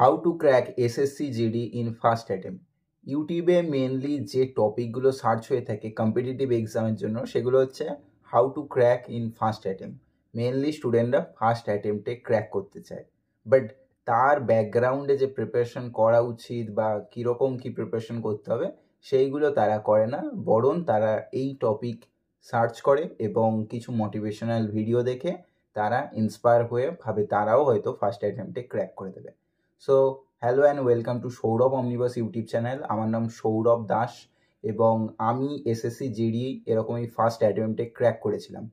how to crack SSC GD in first attempt ইউটিউবে mainly যে টপিকগুলো সার্চ হয়ে থাকে কম্পিটিটিভ এক্সামের জন্য সেগুলো হচ্ছে how to crack in first attempt mainly স্টুডেন্টরা ফার্স্ট অ্যাটেম্পটে ক্র্যাক করতে চায় বাট তার ব্যাকগ্রাউন্ডে যে প্রিপারেশন করা উচিত বা কীরকম কী প্রিপারেশন করতে হবে সেইগুলো তারা করে না বরং তারা এই টপিক সার্চ করে এবং কিছু মোটিভেশনাল ভিডিও দেখে তারা ইন্সপায়ার হয়ে ভাবে তারাও হয়তো ফার্স্ট অ্যাটেম্পটে ক্র্যাক করে দেবে so hello and welcome to Saurav omnibus YouTube channel আমার নাম সৌরভ দাস এবং আমি এসএসসি জিডি এরকম এই ফার্স্ট অ্যাটেম্পটে ক্র্যাক করেছিলাম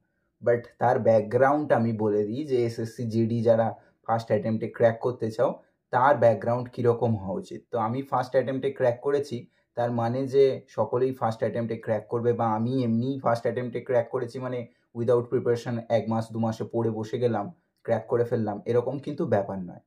বাট তার ব্যাকগ্রাউন্ড আমি বলে দিই যে এসএসসি জিডি যারা ফার্স্ট অ্যাটেম্পটে ক্র্যাক করতে চাও তার ব্যাকগ্রাউন্ড কীরকম হওয়া উচিত তো আমি ফার্স্ট অ্যাটেম্পটে ক্র্যাক করেছি তার মানে যে সকলেই ফার্স্ট অ্যাটেম্পটে ক্র্যাক করবে বা আমি এমনিই ফার্স্ট অ্যাটেম্পটে ক্র্যাক করেছি মানে উইদাউট প্রিপারেশন এক মাস দু মাসে পড়ে বসে গেলাম ক্র্যাক করে ফেললাম এরকম কিন্তু ব্যাপার নয়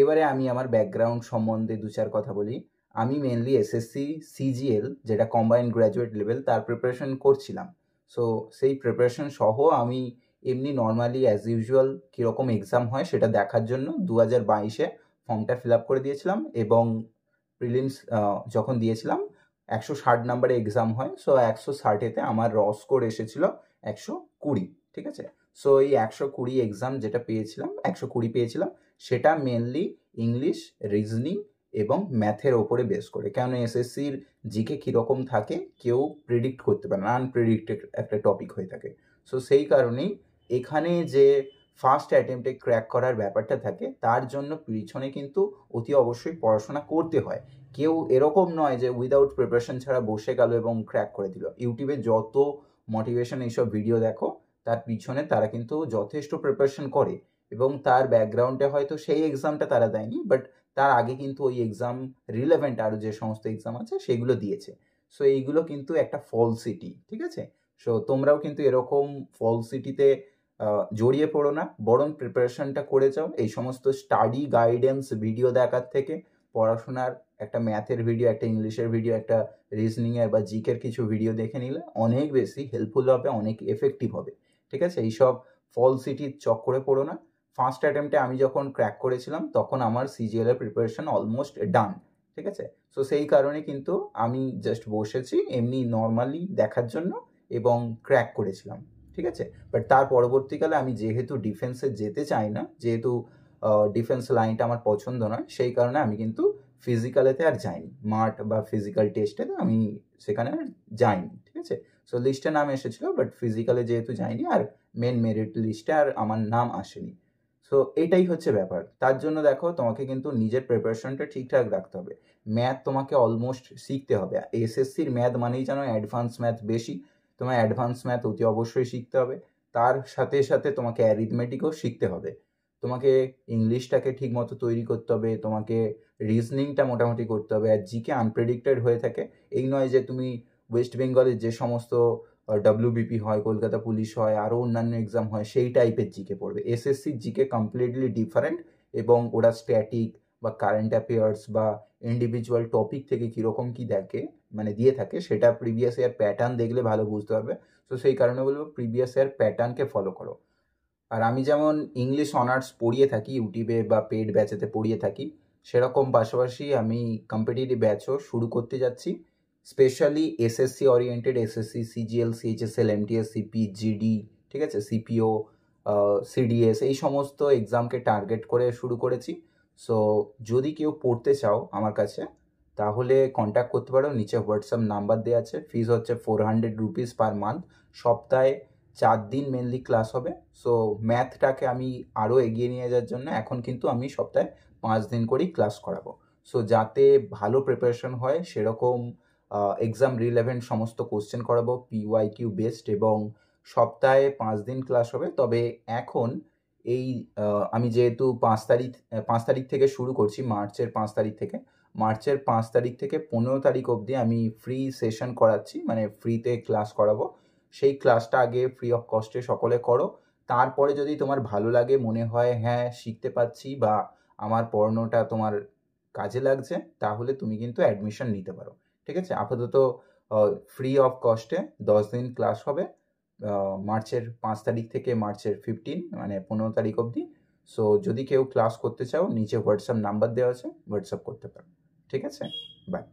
এবারে আমি আমার ব্যাকগ্রাউন্ড সম্বন্ধে দু চার কথা বলি আমি মেনলি এসএসসি সিজিএল যেটা কম্বাইন গ্র্যাজুয়েট লেভেল তার প্রিপারেশন করছিলাম সো সেই প্রিপারেশন সহ আমি এমনি নর্মালি অ্যাজ ইউজুয়াল কীরকম এক্সাম হয় সেটা দেখার জন্য দু হাজার বাইশে ফর্মটা ফিল আপ করে দিয়েছিলাম এবং প্রিলিমস যখন দিয়েছিলাম একশো ষাট নাম্বারে এক্সাম হয় সো একশো ষাটেতে আমার র স্কোর এসেছিলো একশো কুড়ি ঠিক আছে সো এই একশো কুড়ি এক্সাম যেটা পেয়েছিলাম একশো কুড়ি পেয়েছিলাম সেটা মেনলি ইংলিশ রিজনিং এবং ম্যাথের ওপরে বেস করে কেন এসএসসির জিকে কীরকম থাকে কেউ প্রেডিক্ট করতে পারে না আনপ্রিডিক্টেড একটা টপিক হয়ে থাকে সো সেই কারণেই এখানে যে ফার্স্ট অ্যাটেম্পটে ক্র্যাক করার ব্যাপারটা থাকে তার জন্য পিছনে কিন্তু অতি অবশ্যই পড়াশোনা করতে হয় কেউ এরকম নয় যে উইদাউট প্রিপারেশন ছাড়া বসে গেল এবং ক্র্যাক করে দিল ইউটিউবে যত মোটিভেশন এইসব ভিডিও দেখো তার পিছনে তারা কিন্তু যথেষ্ট প্রিপারেশন করে এবং তার ব্যাকগ্রাউন্ডে হয়তো সেই এক্সামটা তারা দেয়নি বাট তার আগে কিন্তু ওই এক্সাম রিলেভেন্ট আরও যে সমস্ত এক্সাম আছে সেগুলো দিয়েছে সো এইগুলো কিন্তু একটা ফলসিটি ঠিক আছে সো তোমরাও কিন্তু এরকম ফলসিটিতে জড়িয়ে পড়ো না বরং প্রিপারেশনটা করে যাও এই সমস্ত স্টাডি গাইডেন্স ভিডিও দেখার থেকে পড়াশোনার একটা ম্যাথের ভিডিও একটা ইংলিশের ভিডিও একটা রিজনিংয়ের বা জিকের কিছু ভিডিও দেখে নিলে অনেক বেশি হেল্পফুল হবে অনেক এফেক্টিভ হবে ঠিক আছে এইসব ফলসিটির চক্করে পড়ো না ফার্স্ট অ্যাটেম্পটে আমি যখন ক্র্যাক করেছিলাম তখন আমার সিজিএলের প্রিপারেশন অলমোস্ট ডান ঠিক আছে সো সেই কারণে কিন্তু আমি জাস্ট বসেছি এমনি নর্মালি দেখার জন্য এবং ক্র্যাক করেছিলাম ঠিক আছে বাট তার পরবর্তীকালে আমি যেহেতু ডিফেন্সে যেতে চাই না যেহেতু ডিফেন্স লাইনটা আমার পছন্দ নয় সেই কারণে আমি কিন্তু ফিজিক্যালেতে আর যাইনি মাঠ বা ফিজিক্যাল টেস্টে আমি সেখানে আর যাইনি ঠিক আছে সো লিস্টে নাম এসেছিলো বাট ফিজিক্যালে যেহেতু যাইনি আর মেন মেরিট লিস্টে আর আমার নাম আসেনি সো এটাই হচ্ছে ব্যাপার তার জন্য দেখো তোমাকে কিন্তু নিজের প্রিপারেশনটা ঠিকঠাক রাখতে হবে ম্যাথ তোমাকে অলমোস্ট শিখতে হবে এসএসসির ম্যাথ মানেই জানো অ্যাডভান্স ম্যাথ বেশি তোমার অ্যাডভান্স ম্যাথ অতি অবশ্যই শিখতে হবে তার সাথে সাথে তোমাকে অ্যারিথমেটিকও শিখতে হবে তোমাকে ইংলিশটাকে ঠিক মতো তৈরি করতে হবে তোমাকে রিজনিংটা মোটামুটি করতে হবে আর জিকে আনপ্রেডিক্টেড হয়ে থাকে এই নয় যে তুমি ওয়েস্ট বেঙ্গলের যে সমস্ত ডাব্লিউবিপি হয় কলকাতা পুলিশ হয় আরও অন্যান্য এক্সাম হয় সেই টাইপের জিকে পড়বে এসএসসির জিকে কমপ্লিটলি ডিফারেন্ট এবং ওরা স্ট্যাটিক বা কারেন্ট অ্যাফেয়ার্স বা ইন্ডিভিজুয়াল টপিক থেকে কীরকম কী দেখে মানে দিয়ে থাকে সেটা প্রিভিয়াস ইয়ার প্যাটার্ন দেখলে ভালো বুঝতে পারবে তো সেই কারণে বলবো প্রিভিয়াস ইয়ার প্যাটার্নকে ফলো করো আর আমি যেমন ইংলিশ অনার্স পড়িয়ে থাকি ইউটিউবে বা পেড ব্যাচেতে পড়িয়ে থাকি সেরকম পাশাপাশি আমি কম্পিটিটিভ ব্যাচও শুরু করতে যাচ্ছি specially SSC oriented SSC CGL CHSL MTS CP GD ঠিক আছে সিপিও সিডিএস uh, এই সমস্ত এক্সামকে টার্গেট করে শুরু করেছি সো যদি কেউ পড়তে চাও আমার কাছে তাহলে কন্ট্যাক্ট করতে পারো নিচে হোয়াটসঅ্যাপ নাম্বার দেওয়া আছে ফিস হচ্ছে four hundred rupees per month সপ্তাহে চার দিন মেনলি ক্লাস হবে সো ম্যাথটাকে আমি আরও এগিয়ে নিয়ে যাওয়ার জন্য এখন কিন্তু আমি সপ্তাহে পাঁচ দিন করেই ক্লাস করাবো সো যাতে ভালো প্রিপারেশন হয় সেরকম এক্সাম রিলেভেন্ট সমস্ত কোশ্চেন করাবো পিওয়াই কিউ বেস্ট এবং সপ্তাহে পাঁচ দিন ক্লাস হবে তবে এখন এই আমি যেহেতু পাঁচ তারিখ পাঁচ তারিখ থেকে শুরু করছি মার্চের পাঁচ তারিখ থেকে মার্চের পাঁচ তারিখ থেকে পনেরো তারিখ অবধি আমি ফ্রি সেশন করাচ্ছি মানে ফ্রিতে ক্লাস করাবো সেই ক্লাসটা আগে ফ্রি অফ কস্টে সকলে করো তারপরে যদি তোমার ভালো লাগে মনে হয় হ্যাঁ শিখতে পাচ্ছি বা আমার পড়ানোটা তোমার কাজে লাগছে তাহলে তুমি কিন্তু অ্যাডমিশন নিতে পারো ঠিক আছে আপাতত ফ্রি অফ কস্টে দশ দিন ক্লাস হবে মার্চের পাঁচ তারিখ থেকে মার্চের ফিফটিন মানে পনেরো তারিখ অবধি সো যদি কেউ ক্লাস করতে চাও নিচে হোয়াটসঅ্যাপ নাম্বার দেওয়া আছে হোয়াটসঅ্যাপ করতে পারো ঠিক আছে বাই